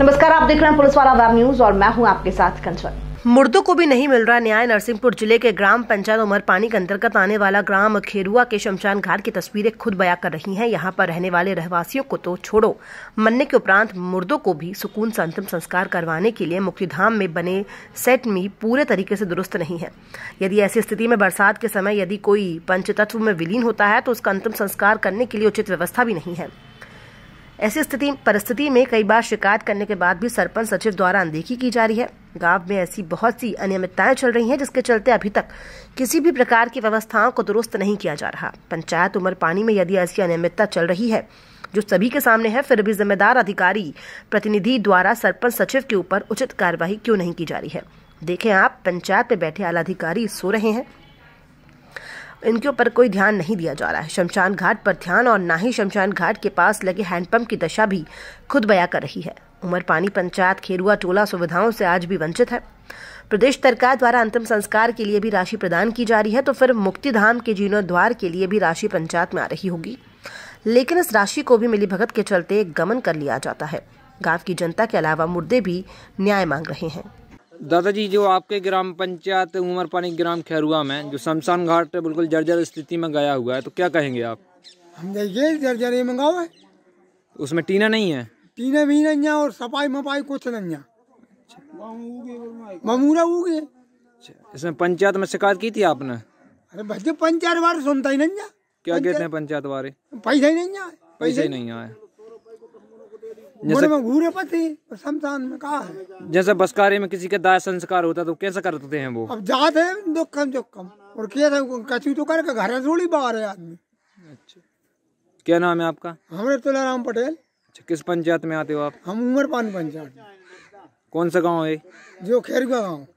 नमस्कार आप देख रहे हैं पुलिस वाला वेब न्यूज और मैं हूं आपके साथ कंचन मुर्दों को भी नहीं मिल रहा न्याय नरसिंहपुर जिले के ग्राम पंचायत उमर पानी के अंतर्गत आने वाला ग्राम खेरुआ के शमशान घाट की तस्वीरें खुद बयां कर रही हैं यहां पर रहने वाले रहवासियों को तो छोड़ो मरने के उपरांत मुर्दों को भी सुकून से अंतिम संस्कार करवाने के लिए मुक्तिधाम में बने सेट में पूरे तरीके से दुरुस्त नहीं है यदि ऐसी स्थिति में बरसात के समय यदि कोई पंचतत्व में विलीन होता है तो उसका अंतिम संस्कार करने के लिए उचित व्यवस्था भी नहीं है ऐसी स्थिति परिस्थिति में कई बार शिकायत करने के बाद भी सरपंच सचिव द्वारा अनदेखी की जा रही है गांव में ऐसी बहुत सी अनियमितताएं चल रही हैं जिसके चलते अभी तक किसी भी प्रकार की व्यवस्थाओं को दुरुस्त नहीं किया जा रहा पंचायत उमर पानी में यदि ऐसी अनियमितता चल रही है जो सभी के सामने है फिर भी जिम्मेदार अधिकारी प्रतिनिधि द्वारा सरपंच सचिव के ऊपर उचित कार्यवाही क्यों नहीं की जा रही है देखें आप पंचायत में बैठे आला अधिकारी सो रहे हैं इनके ऊपर कोई ध्यान नहीं दिया जा रहा है शमशान घाट पर ध्यान और ना ही शमशान घाट के पास लगे हैंडपंप की दशा भी खुद बया कर रही है उमर पानी पंचायत खेरुआ टोला सुविधाओं से आज भी वंचित है प्रदेश सरकार द्वारा अंतिम संस्कार के लिए भी राशि प्रदान की जा रही है तो फिर मुक्तिधाम के जीर्णोद्वार के लिए भी राशि पंचायत में आ रही होगी लेकिन इस राशि को भी भगत के चलते गमन कर लिया जाता है गांव की जनता के अलावा मुर्दे भी न्याय मांग रहे हैं दादाजी जो आपके ग्राम पंचायत उमर पानी ग्राम खैरुआ में जो शमशान घाट बिल्कुल जर्जर स्थिति में गया हुआ है तो क्या कहेंगे आप हम ये जर्जर मंगाओ है उसमें टीना नहीं है टीना भी नहीं है और सफाई मफाई कुछ नहीं है ममूरा उगे अच्छा, इसमें पंचायत में शिकायत की थी आपने अरे भाई पंचायत बार सुनता ही नहीं क्या कहते हैं पंचायत बारे पैसा ही नहीं आए पैसा ही नहीं आए जैसे घूरे पति शमशान में कहा है जैसे बसकारी में किसी का दाह संस्कार होता तो कैसे करते हैं वो अब जाते हैं दुखम कम और क्या कचू तो करके घर थोड़ी बाहर है आदमी अच्छा क्या नाम है आपका हमारे तुलाराम पटेल अच्छा किस पंचायत में आते हो आप हम उमरपान पंचायत कौन सा गाँव है जो खेरगा गाँव